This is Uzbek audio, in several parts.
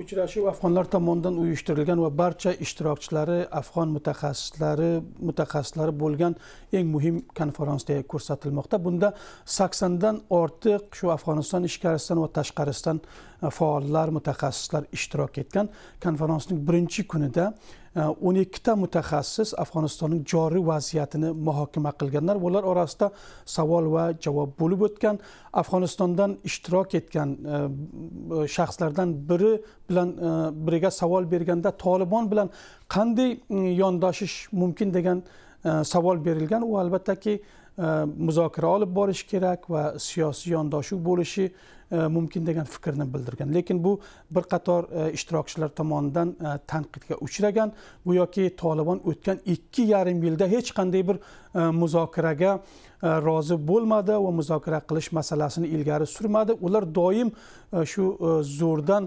uchrashuv afg'onlar tomonidan uyushtirilgan va barcha ishtirokchilari afg'on mutaxassislari mutaxassislari bo'lgan eng muhim konferensiya ko'rsatilmoqda bunda saksondan ortiq shu afg'oniston ichkarisidan va tashqarisidan E, faollar mutaxassislar ishtirok etgan konferensning birinchi kunida e, o'n ikkita mutaxassis afg'onistonning joriy vaziyatini muhokama qilganlar ular orasida savol va javob bo'lib o'tgan afg'onistondan ishtirok etgan e, shaxslardan biri bilan biriga savol berganda tolibon bilan qanday yondashish mumkin degan savol berilgan u albattaki muzokara olib borish kerak va siyosiy yondashuv bo'lishi mumkin degan fikrni bildirgan lekin bu bir qator ishtirokchilar tomonidan э, tanqidga uchragan go'yoki tolibon o'tgan ikki yarim yilda hech qanday bir muzokaraga rozi bo'lmadi va muzokara qilish masalasini ilgari surmadi ular doim shu zo'rdan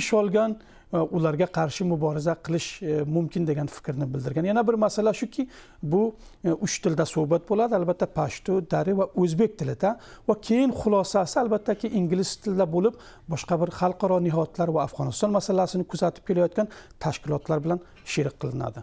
ish olgan ularga qarshi muboraza qilish e, mumkin degan fikrni bildirgan yana bir masala shuki bu e, uch tilda suhbat bo'ladi albatta pashto dari va o'zbek tilida va keyin xulosasi albattaki ingliz tilida bo'lib boshqa bir xalqaro nihoyatlar va afg'oniston masalasini kuzatib kelayotgan tashkilotlar bilan sherik qilinadi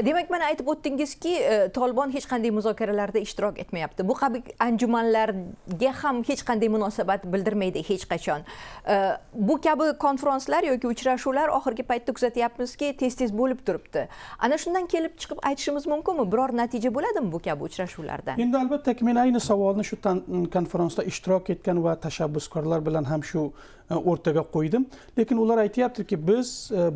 demak mana aytib o'tdingizki e, tolibon hech qanday muzokaralarda ishtirok etmayapti bu qabi anjumanlarga ham hech qanday munosabat bildirmaydi hech qachon e, bu kabi konferanslar yoki uchrashuvlar oxirgi paytda kuzatyapmizki tez tez bo'lib turibdi ana shundan kelib chiqib aytishimiz mumkinmi biror natija bo'ladimi bu kabi uchrashuvlardan endi albatta men ayni savolni shu konferansda ishtirok etgan va tashabbuskorlar bilan ham shu e, o'rtaga qo'ydim lekin ular aytyaptiki biz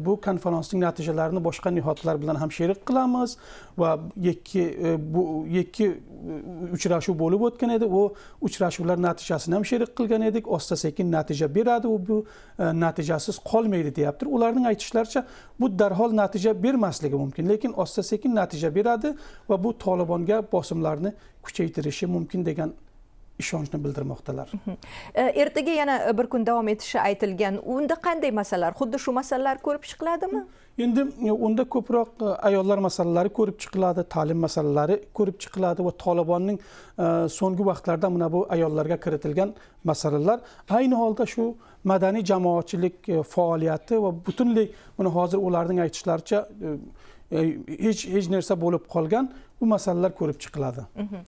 bu konferansning natijalarini boshqa nihotlar bilan ham sherik qilamiz va yakki e, bu yakki e, uchrashuv bo'lib o'tgan edi u uchrashuvlar natijasini ham sherik qilgan edik osta sekin natija beradi u bu e, natijasiz qolmaydi deyapti ularning aytishlaricha bu darhol natija bermasligi mumkin lekin osta sekin natija beradi va bu tolibonga bosimlarni kuchaytirishi mumkin degan ishonchni bildirmoqdalar э, ertaga yana э, bir kun davom etishi aytilgan unda qanday masalalar xuddi shu masalalar ko'rib chiqiladimi endi e, unda ko'proq e, ayollar masalalari ko'rib chiqiladi ta'lim masalalari ko'rib chiqiladi va tolibonning e, so'nggi vaqtlarda mana bu ayollarga kiritilgan masalalar ayni holda shu madaniy jamoatchilik faoliyati va butunlay mana hozir ularning aytishlaricha hech hech narsa bo'lib qolgan bu masalalar ko'rib chiqiladi